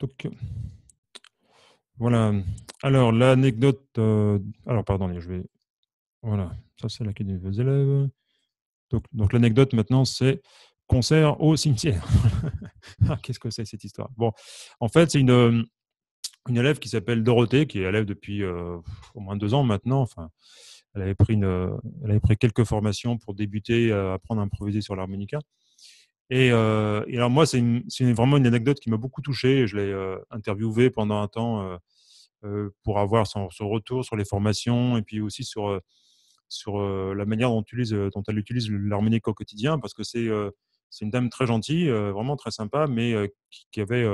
Donc, euh, voilà. Alors, l'anecdote. Euh, alors, pardon, je vais. Voilà, ça, c'est la question des élèves. Donc, donc l'anecdote maintenant, c'est concert au cimetière. Ah, qu'est-ce que c'est cette histoire Bon, en fait, c'est une, euh, une élève qui s'appelle Dorothée, qui est élève depuis au moins deux ans maintenant. Enfin, elle avait pris, une, elle avait pris quelques formations pour débuter à apprendre à improviser sur l'harmonica. Et, euh, et, alors moi, c'est vraiment une anecdote qui m'a beaucoup touché. Je l'ai euh, interviewé pendant un temps euh, pour avoir son, retour sur les formations et puis aussi sur, sur la manière dont, dont elle utilise l'harmonique au quotidien, parce que c'est une dame très gentille, vraiment très sympa, mais qui, avait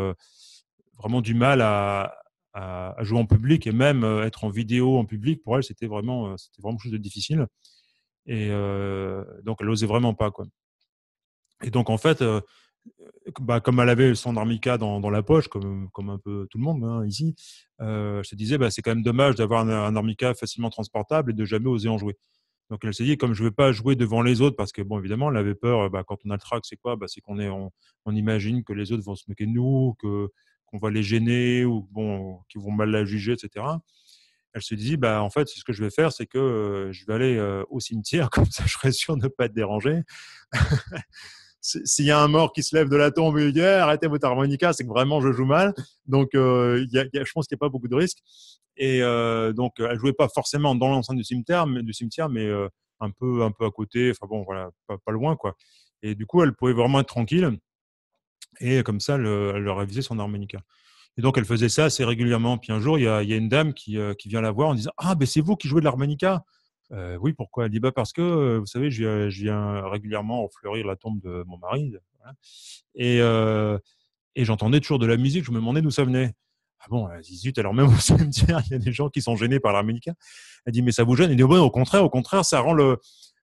vraiment du mal à, jouer en public et même être en vidéo en public. Pour elle, c'était vraiment, c'était vraiment quelque chose de difficile. Et donc, elle n'osait vraiment pas. Quoi. Et donc, en fait, euh, bah, comme elle avait son armica dans, dans, la poche, comme, un peu tout le monde hein, ici, euh, je te disais, bah, c'est quand même dommage d'avoir un, armica facilement transportable et de jamais oser en jouer. Donc elle s'est dit, comme je ne vais pas jouer devant les autres, parce que, bon, évidemment, elle avait peur, bah, quand on a le trac, c'est quoi bah, C'est qu'on on, imagine que les autres vont se moquer de nous, qu'on va les gêner, ou bon, qu'ils vont mal la juger, etc. Elle se dit, bah, en fait, ce que je vais faire, c'est que euh, je vais aller euh, au cimetière, comme ça je serai sûr de ne pas être dérangé s'il y a un mort qui se lève de la tombe, hier, dit eh, arrêtez votre harmonica, c'est que vraiment je joue mal. Donc, euh, je pense qu'il n'y a pas beaucoup de risques. Et euh, donc, euh, elle jouait pas forcément dans l'enceinte du cimetière, mais, du cimetière, mais un peu, un peu à côté. Enfin bon, voilà, pas, loin quoi. Et du coup, elle pouvait vraiment être tranquille. Et comme ça, elle révisait son harmonica. Et donc, elle faisait ça assez régulièrement. Puis un jour, il y a, une dame qui, vient la voir en disant Ah, ben c'est vous qui jouez de l'harmonica oui, pourquoi Elle dit bah parce que vous savez, je viens, je viens régulièrement fleurir la tombe de mon mari, et, et j'entendais toujours de la musique. Je me demandais d'où ça venait. Ah bon, zut, alors même au cimetière, il y a des gens qui sont gênés par l'harmonica. Elle dit mais ça vous gêne Il dit bon, au contraire, au contraire, ça rend le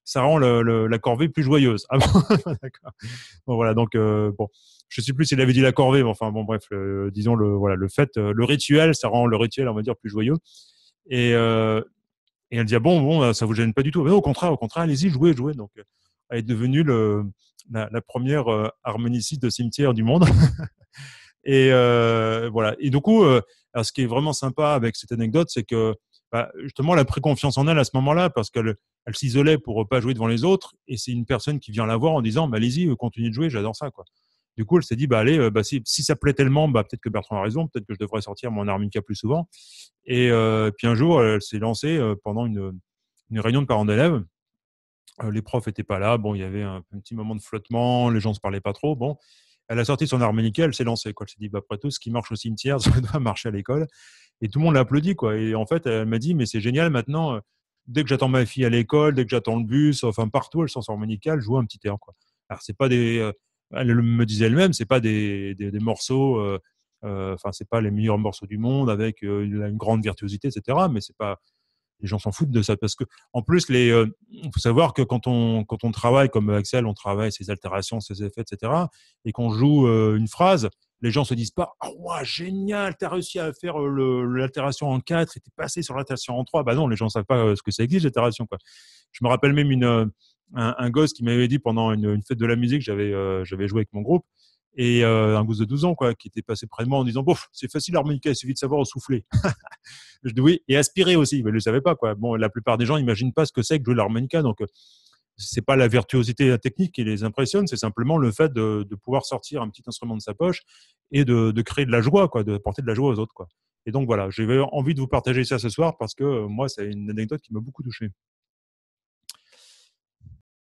ça rend la corvée plus joyeuse. Ah bon, voilà, donc bon, je sais plus s'il avait dit la corvée, enfin bon, bref, disons le voilà le fait, le rituel, ça rend le rituel, on va dire, plus joyeux. Et euh, et elle dit ah bon, bon, euh, ça vous gêne pas du tout. Mais ah ben, au contraire, au contraire, allez-y, jouez, jouez. Donc, euh, elle est devenue le, la, première euh, harmoniciste de cimetière du monde. et voilà. Et du coup, ce qui est vraiment sympa avec cette anecdote, c'est que bah, justement, elle a pris confiance en elle à ce moment-là parce qu'elle elle, s'isolait pour pas jouer devant les autres. Et c'est une personne qui vient la voir en disant allez-y, continuez de jouer, j'adore ça. Quoi. Du coup, elle s'est dit, bah, allez, euh, bah, si, ça plaît tellement, bah, peut-être que Bertrand a raison, peut-être que je devrais sortir mon harmonica plus souvent. Et euh, puis un jour, elle s'est lancée euh, pendant une, réunion de parents d'élèves. les profs n'étaient pas là. Bon, il y avait un, petit moment de flottement, les gens ne se parlaient pas trop. Bon, elle a sorti son harmonica, elle s'est lancée. Quoi. Elle s'est dit, bah, après tout, ce qui marche au cimetière, ça doit marcher à l'école. Et tout le monde l'applaudit. Et en fait, elle m'a dit, mais c'est génial maintenant dès que j'attends ma fille à l'école, dès que j'attends le bus, enfin partout, elle sort son harmonica, joue un petit air. Quoi. Alors, c'est pas des, elle me disait elle-même, c'est pas des, des, des morceaux, euh, euh, enfin c'est pas les meilleurs morceaux du monde avec euh, une grande virtuosité, etc. Mais c'est pas, les gens s'en foutent de ça parce que en plus les, faut savoir que quand on quand on travaille comme Axel, on travaille ses altérations, ses effets, etc. Et qu'on joue une phrase, les gens se disent pas, ah oh, as génial, t'as réussi à faire l'altération en 4 et t'es passé sur l'altération en 3. Bah non, les gens savent pas ce que ça existe l'altération quoi. Je me rappelle même une un, gosse qui m'avait dit pendant une, fête de la musique, j'avais euh, j'avais joué avec mon groupe, et euh, un gosse de 12 ans quoi, qui était passé près de moi en disant bof c'est facile l'harmonica il suffit de savoir souffler je dis oui et aspirer aussi mais je le savais pas quoi bon la plupart des gens n'imaginent pas ce que c'est que jouer l'harmonica donc euh, c'est pas la virtuosité la technique qui les impressionne c'est simplement le fait de, pouvoir sortir un petit instrument de sa poche et de, créer de la joie quoi de porter de la joie aux autres quoi et donc voilà j'avais envie de vous partager ça ce soir parce que moi c'est une anecdote qui m'a beaucoup touché